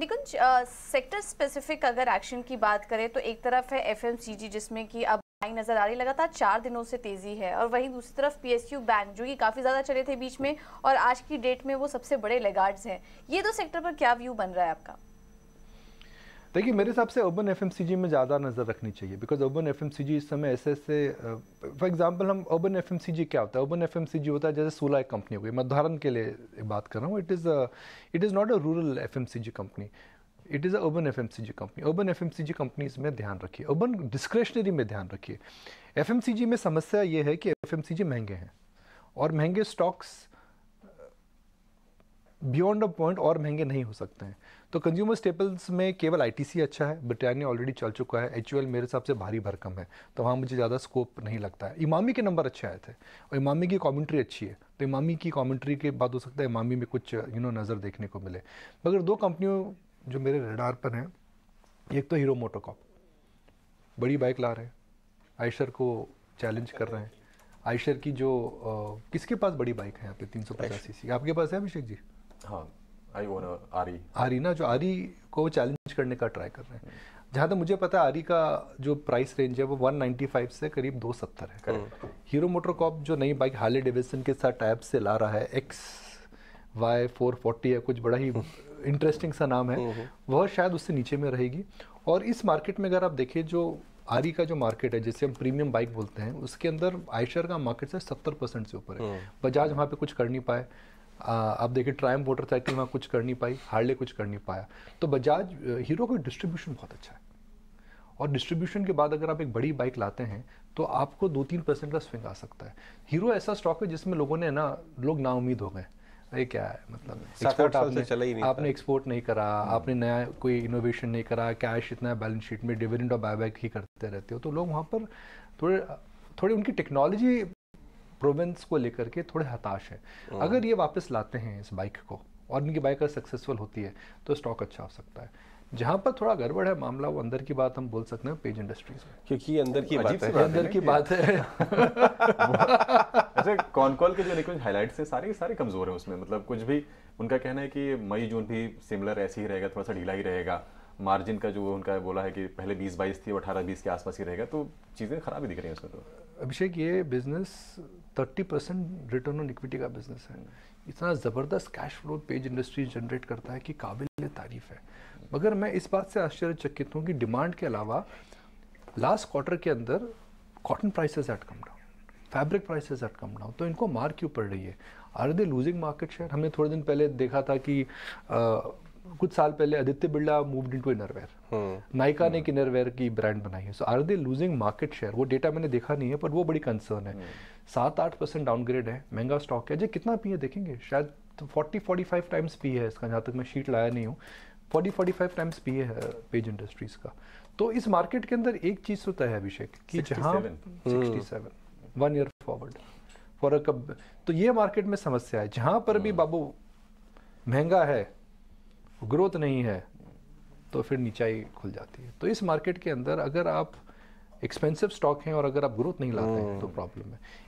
निकुंज sector specific अगर action की बात करें तो एक तरफ है एफएमसीजी जिसमें कि अब आई नजर आ रही लगातार चार दिनों से तेजी है और वहीं दूसरी तरफ पीएसयू बैंक जो कि काफ़ी ज़्यादा चले थे बीच में और आज की डेट में वो सबसे बड़े लेगार्ड्स हैं ये दो सेक्टर पर क्या व्यू बन रहा है आपका देखिए मेरे हिसाब से ओबन एफ में ज़्यादा नज़र रखनी चाहिए बिकॉज ओबन एफ इस समय ऐसे ऐसे फॉर एग्जाम्पल हम ओबन एफ क्या होता है ओबन एफ होता है जैसे सोलह एक कंपनी हो गई मैं उदाहरण के लिए बात कर रहा हूँ it is it is not a rural F company it is a urban F company urban F companies में ध्यान रखिए ओबन डिस्क्रेशनरी में ध्यान रखिए एफ में समस्या ये है कि एफ महंगे हैं और महंगे स्टॉक्स बियॉन्ड अ पॉइंट और महंगे नहीं हो सकते हैं तो कंज्यूमर स्टेपल्स में केवल आईटीसी अच्छा है ब्रिटानिया ऑलरेडी चल चुका है एच मेरे हिसाब से भारी भरकम है तो वहाँ मुझे ज़्यादा स्कोप नहीं लगता है इमामी के नंबर अच्छे आए थे और इमामी की कॉमेंट्री अच्छी है तो इमामी की कॉमेंट्री के बाद हो सकता है इमामी में कुछ यू नो नज़र देखने को मिले मगर दो कंपनियों जो मेरे रडार पर हैं एक तो हीरो मोटोकॉप बड़ी बाइक ला रहे हैं आयशर को चैलेंज कर रहे हैं आयशर की जो किसके पास बड़ी बाइक है यहाँ पे तीन सौ पचास सी आपके पास है अभिषेक जी आरी हाँ, ना जो आरी को चैलेंज करने का ट्राई कर रहे हैं जहाँ तक मुझे पता है आरी का जो प्राइस रेंज है वो 195 से करीब 270 है हीरो मोटर कॉप जो नई बाइक हार्ले डेविडसन के साथ टाइप से ला रहा है एक्स वाई फोर फोर्टी या कुछ बड़ा ही इंटरेस्टिंग hmm. सा नाम है hmm. वह शायद उससे नीचे में रहेगी और इस मार्केट में अगर आप देखें जो आरी का जो मार्केट है जिसे हम प्रीमियम बाइक बोलते हैं उसके अंदर आयशर का मार्केट से सत्तर से ऊपर है बजाज hmm. वहाँ पे कुछ कर नहीं पाए आप देखिए ट्राइम मोटरसाइकिल वहाँ कुछ कर नहीं पाई हार्ले कुछ कर नहीं पाया तो बजाज हीरो का डिस्ट्रीब्यूशन बहुत अच्छा है और डिस्ट्रीब्यूशन के बाद अगर आप एक बड़ी बाइक लाते हैं तो आपको दो तीन परसेंट का स्विंग आ सकता है हीरो ऐसा स्टॉक है जिसमें लोगों ने ना लोग नाउमीद हो गए अरे क्या है मतलब एक्सपोर्ट आपने चला ही नहीं आपने एक्सपोर्ट नहीं करा हम्म। आपने नया कोई इनोवेशन नहीं करा कैश इतना बैलेंस शीट में डिविडेंड और बायबैक ही करते रहते हो तो लोग वहाँ पर थोड़े थोड़ी उनकी टेक्नोलॉजी प्रोविंस को लेकर के थोड़े हताश है हाँ। अगर ये वापस लाते हैं इस बाइक को और इनकी बाइक अगर सक्सेसफुल होती है तो स्टॉक अच्छा हो सकता है जहाँ पर थोड़ा गड़बड़ है मामला वो अंदर की बात हम बोल सकते हैं पेज इंडस्ट्रीज में क्योंकि अंदर की बात है अंदर की बात है अच्छा कॉन कॉल के जो निकल हाईलाइट्स हैं सारे सारे कमजोर हैं उसमें मतलब कुछ भी उनका कहना है कि मई जून भी सिमिलर ऐसे ही रहेगा थोड़ा सा ढीला ही रहेगा मार्जिन का जो उनका बोला है कि पहले बीस बाईस थी अठारह बीस के आसपास ही रहेगा तो चीज़ें खराब ही दिख रही हैं उसमें तो अभिषेक ये business thirty percent return on equity का बिजनेस है इतना ज़बरदस्त cash flow Page Industry generate करता है कि काबिल तारीफ है मगर मैं इस बात से आश्चर्यचकित हूँ कि डिमांड के अलावा लास्ट क्वार्टर के अंदर cotton prices at come down fabric prices at come down तो इनको मार क्यों पड़ रही है are they losing market share हमने थोड़े दिन पहले देखा था कि कुछ साल पहले Aditya Birla moved into innerwear Nykaa ने हम्म। एक इनरवेयर की ब्रांड बनाई है so are they losing market share वो डेटा मैंने देखा नहीं है पर वो बड़ी कंसर्न है हम्म। सात आठ परसेंट डाउनग्रेड है महंगा स्टॉक है जो कितना पी है देखेंगे शायद forty forty five times P है इसका जहाँ तक मैं शीट लाया नहीं हूँ forty forty five times P है पेज इंडस्ट्रीज का तो इस मार्केट के अंदर एक चीज़ तो तय है अभिषेक की जहाँ sixty seven one year forward for a कब तो ये मार्केट में समस्या है जहाँ पर भी हम्म। बाबू महंगा है ग्रोथ नहीं है तो फिर नीचाई खुल जाती है तो इस मार्केट के अंदर अगर आप एक्सपेंसिव स्टॉक हैं और अगर आप ग्रोथ नहीं लाते हैं तो प्रॉब्लम हम्म। है